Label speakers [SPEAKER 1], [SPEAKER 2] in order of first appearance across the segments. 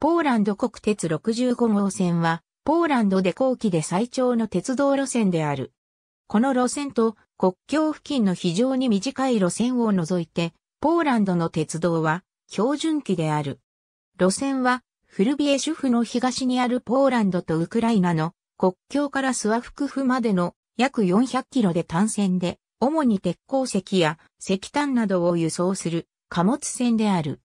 [SPEAKER 1] ポーランド国鉄65号線は、ポーランドで後期で最長の鉄道路線である。この路線と国境付近の非常に短い路線を除いて、ポーランドの鉄道は標準期である。路線はフルビエシュフの東にあるポーランドとウクライナの国境からスワフクフまでの約400キロで単線で、主に鉄鉱石や石炭などを輸送する貨物線である。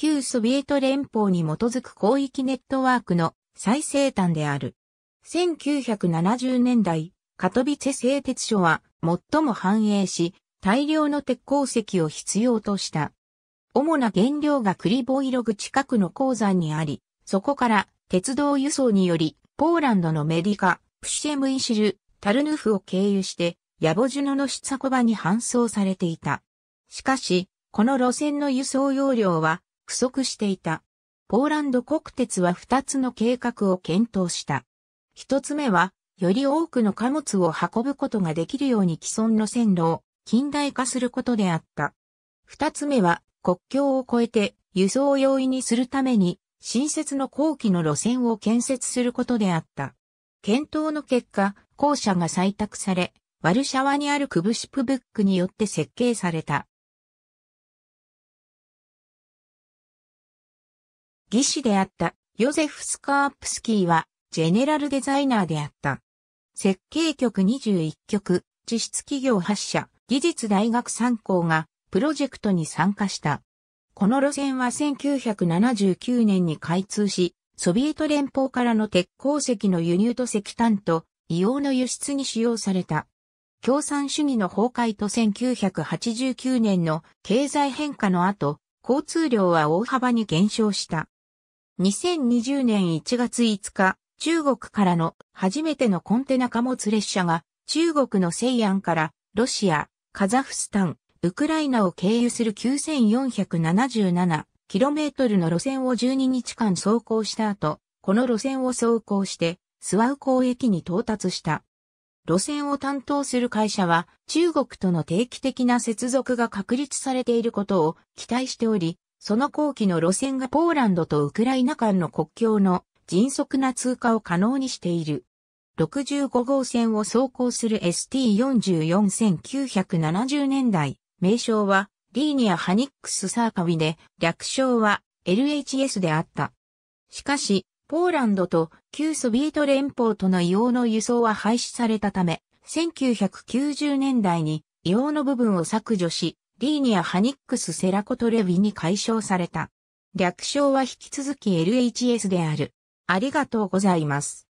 [SPEAKER 1] 旧ソビエト連邦に基づく広域ネットワークの最西端である。1970年代、カトビチェ製鉄所は最も繁栄し、大量の鉄鉱石を必要とした。主な原料がクリボイログ近くの鉱山にあり、そこから鉄道輸送により、ポーランドのメディカ、プシェムイシル、タルヌフを経由して、ヤボジュノの出作場に搬送されていた。しかし、この路線の輸送容量は不足していた。ポーランド国鉄は2つの計画を検討した。1つ目は、より多くの貨物を運ぶことができるように既存の線路を近代化することであった。2つ目は、国境を越えて輸送を容易にするために、新設の後期の路線を建設することであった。検討の結果、校舎が採択され、ワルシャワにあるクブシプブックによって設計された。技師であったヨゼフ・スカープスキーはジェネラルデザイナーであった。設計局21局、実質企業8社、技術大学3校がプロジェクトに参加した。この路線は1979年に開通し、ソビエト連邦からの鉄鉱石の輸入と石炭と硫黄の輸出に使用された。共産主義の崩壊と1989年の経済変化の後、交通量は大幅に減少した。2020年1月5日、中国からの初めてのコンテナ貨物列車が中国の西安からロシア、カザフスタン、ウクライナを経由する 9477km の路線を12日間走行した後、この路線を走行してスワウ港駅に到達した。路線を担当する会社は中国との定期的な接続が確立されていることを期待しており、その後期の路線がポーランドとウクライナ間の国境の迅速な通過を可能にしている。65号線を走行する ST44-1970 年代、名称はリーニア・ハニックス・サーカビで、略称は LHS であった。しかし、ポーランドと旧ソビエト連邦との硫黄の輸送は廃止されたため、1990年代に硫黄の部分を削除し、リーニア・ハニックス・セラコトレビに解消された。略称は引き続き LHS である。ありがとうございます。